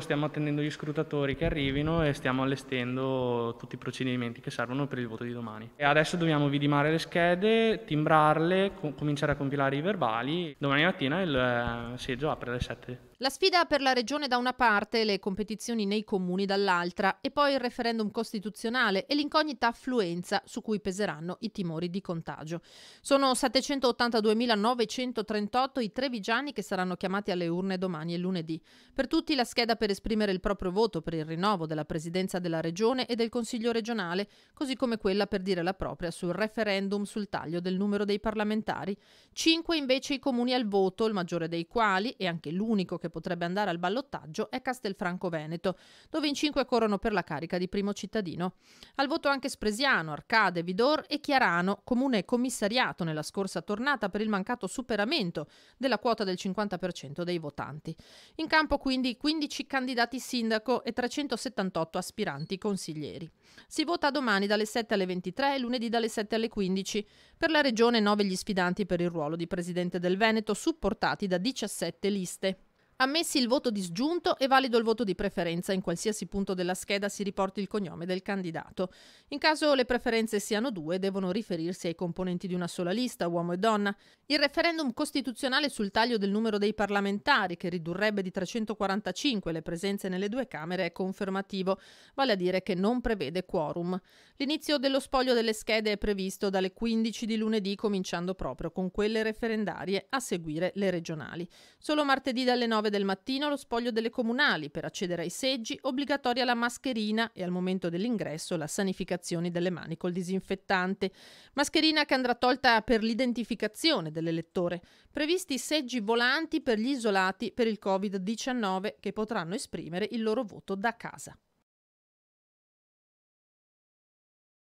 Stiamo attendendo gli scrutatori che arrivino e stiamo allestendo tutti i procedimenti che servono per il voto di domani. E adesso dobbiamo vidimare le schede, timbrarle, com cominciare a compilare i verbali. Domani mattina il eh, seggio apre alle 7. La sfida per la regione da una parte, le competizioni nei comuni dall'altra e poi il referendum costituzionale e l'incognita affluenza su cui peseranno i timori di contagio. Sono 782.938 i trevigiani che saranno chiamati alle urne domani e lunedì. Per tutti la scheda per per esprimere il proprio voto per il rinnovo della presidenza della Regione e del Consiglio regionale, così come quella per dire la propria sul referendum sul taglio del numero dei parlamentari. Cinque invece i comuni al voto, il maggiore dei quali, e anche l'unico che potrebbe andare al ballottaggio, è Castelfranco Veneto, dove in cinque corrono per la carica di primo cittadino. Al voto anche Spresiano, Arcade, Vidor e Chiarano, comune commissariato nella scorsa tornata per il mancato superamento della quota del 50% dei votanti. In campo quindi 15 candidati sindaco e 378 aspiranti consiglieri. Si vota domani dalle 7 alle 23 e lunedì dalle 7 alle 15. Per la regione 9 gli sfidanti per il ruolo di presidente del Veneto supportati da 17 liste. Ammessi il voto disgiunto è valido il voto di preferenza in qualsiasi punto della scheda si riporti il cognome del candidato. In caso le preferenze siano due, devono riferirsi ai componenti di una sola lista, uomo e donna. Il referendum costituzionale sul taglio del numero dei parlamentari, che ridurrebbe di 345 le presenze nelle due Camere, è confermativo, vale a dire che non prevede quorum. L'inizio dello spoglio delle schede è previsto dalle 15 di lunedì, cominciando proprio con quelle referendarie, a seguire le regionali. Solo martedì dalle 9 9 del mattino lo spoglio delle comunali, per accedere ai seggi obbligatoria la mascherina e al momento dell'ingresso la sanificazione delle mani col disinfettante. Mascherina che andrà tolta per l'identificazione dell'elettore. Previsti seggi volanti per gli isolati per il Covid-19 che potranno esprimere il loro voto da casa.